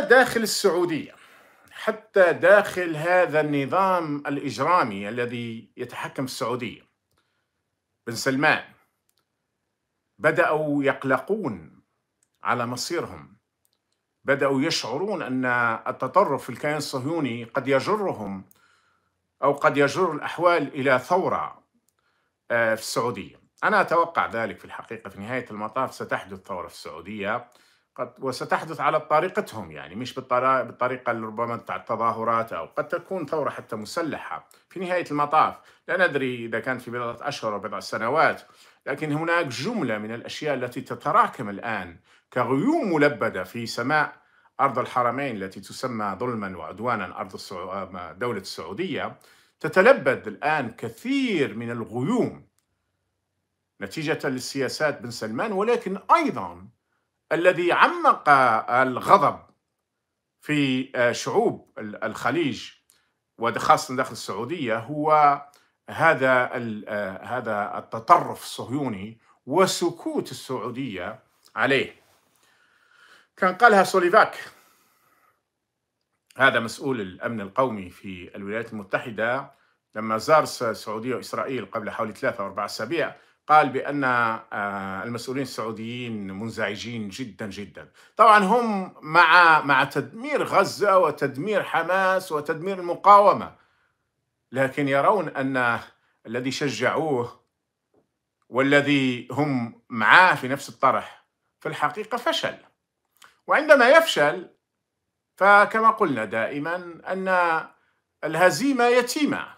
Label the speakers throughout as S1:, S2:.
S1: داخل السعوديه حتى داخل هذا النظام الاجرامي الذي يتحكم في السعوديه بن سلمان بداوا يقلقون على مصيرهم بداوا يشعرون ان التطرف في الكيان الصهيوني قد يجرهم او قد يجر الاحوال الى ثوره آه، في السعوديه انا اتوقع ذلك في الحقيقه في نهايه المطاف ستحدث ثوره في السعوديه قد وستحدث على طريقتهم يعني مش بالطريقة اللي ربما بتاع التظاهرات أو قد تكون ثورة حتى مسلحة في نهاية المطاف لا ندري إذا كانت في بضعة أشهر أو بضع سنوات لكن هناك جملة من الأشياء التي تتراكم الآن كغيوم ملبدة في سماء أرض الحرمين التي تسمى ظلما وعدوانا أرض آه، دولة السعودية تتلبد الآن كثير من الغيوم نتيجة للسياسات بن سلمان ولكن أيضا الذي عمق الغضب في آه، شعوب الخليج وخاصة داخل السعودية هو هذا آه، هذا التطرف الصهيوني وسكوت السعودية عليه كان قالها سوليفاك هذا مسؤول الأمن القومي في الولايات المتحدة لما زار السعودية وإسرائيل قبل حوالي ثلاثة أو أربعة أسابيع قال بأن آه، المسؤولين السعوديين منزعجين جدا جدا طبعا هم مع مع تدمير غزة وتدمير حماس وتدمير المقاومة لكن يرون أن الذي شجعوه والذي هم معاه في نفس الطرح في الحقيقة فشل وعندما يفشل فكما قلنا دائما أن الهزيمة يتيمة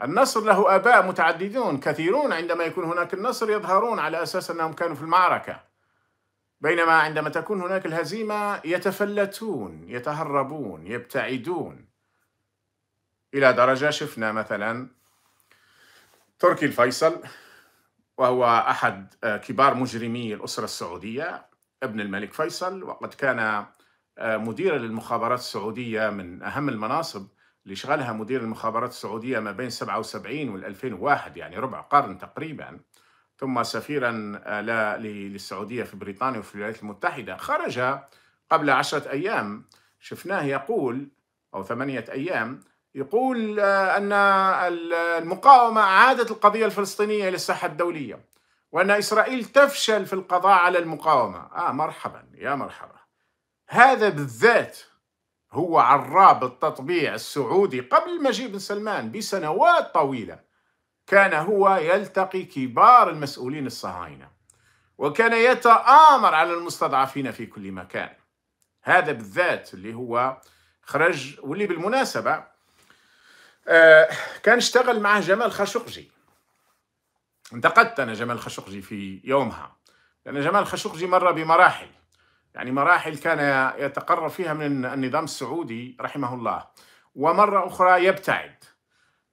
S1: النصر له آباء متعددون كثيرون عندما يكون هناك النصر يظهرون على أساس أنهم كانوا في المعركة بينما عندما تكون هناك الهزيمة يتفلتون يتهربون يبتعدون إلى درجة شفنا مثلا تركي الفيصل وهو أحد كبار مجرمي الأسرة السعودية ابن الملك فيصل وقد كان مديرا للمخابرات السعودية من أهم المناصب اللي شغلها مدير المخابرات السعودية ما بين 77 وال 2001 يعني ربع قرن تقريبا ثم سفيرا آه، للسعودية في بريطانيا وفي الولايات المتحدة خرج قبل عشرة أيام شفناه يقول أو ثمانية أيام يقول آه، أن المقاومة عادت القضية الفلسطينية إلى الساحة الدولية وأن إسرائيل تفشل في القضاء على المقاومة آه مرحبا يا مرحبا هذا بالذات هو عراب التطبيع السعودي قبل مجيء بن سلمان بسنوات طويلة كان هو يلتقي كبار المسؤولين الصهاينة وكان يتآمر على المستضعفين في كل مكان هذا بالذات اللي هو خرج واللي بالمناسبة آه، كان اشتغل معه جمال خاشقجي انتقدت أنا جمال خاشقجي في يومها لأن جمال خاشقجي مر بمراحل يعني مراحل كان يتقرب فيها من النظام السعودي رحمه الله ومرة أخرى يبتعد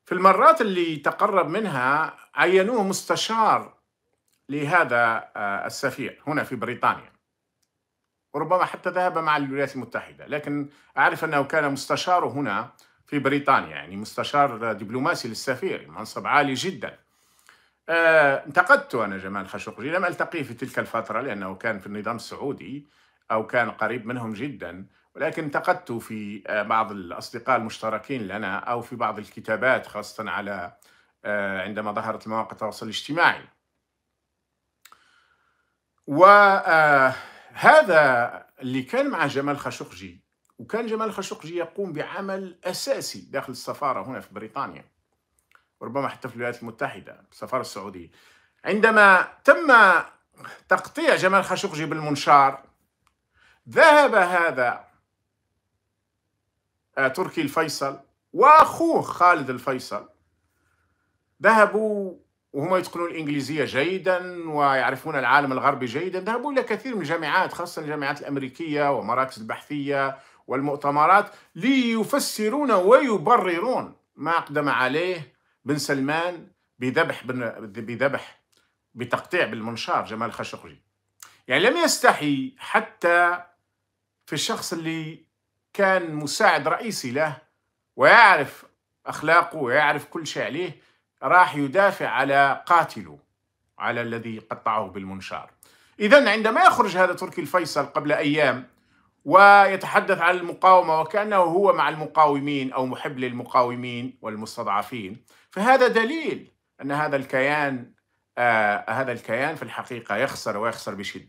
S1: في المرات اللي تقرب منها عينوه مستشار لهذا آه، السفير هنا في بريطانيا وربما حتى ذهب مع الولايات المتحدة لكن أعرف أنه كان مستشار هنا في بريطانيا يعني مستشار دبلوماسي للسفير منصب عالي جدا آه، انتقدت أنا جمال خاشقجي لم ألتقيه في تلك الفترة لأنه كان في النظام السعودي أو كان قريب منهم جدا ولكن انتقدت في آه، بعض الأصدقاء المشتركين لنا أو في بعض الكتابات خاصة على آه، عندما ظهرت المواقع التواصل الاجتماعي وهذا آه، اللي كان مع جمال خاشقجي وكان جمال خاشقجي يقوم بعمل أساسي داخل السفارة هنا في بريطانيا وربما حتى في الولايات المتحدة السفارة السعودية عندما تم تقطيع جمال خاشقجي بالمنشار ذهب هذا تركي الفيصل واخوه خالد الفيصل ذهبوا وهم يتقنون الانجليزيه جيدا ويعرفون العالم الغربي جيدا ذهبوا الى كثير من الجامعات خاصه الجامعات الامريكيه ومراكز البحثيه والمؤتمرات ليفسرون ويبررون ما اقدم عليه بن سلمان بذبح بن بذبح بتقطيع بالمنشار جمال خاشقجي يعني لم يستحي حتى في الشخص اللي كان مساعد رئيسي له ويعرف أخلاقه ويعرف كل شيء عليه راح يدافع على قاتله على الذي قطعه بالمنشار إذا عندما يخرج هذا تركي الفيصل قبل أيام ويتحدث عن المقاومة وكأنه هو مع المقاومين أو محب للمقاومين والمستضعفين فهذا دليل أن هذا الكيان آه هذا الكيان في الحقيقة يخسر ويخسر بشدة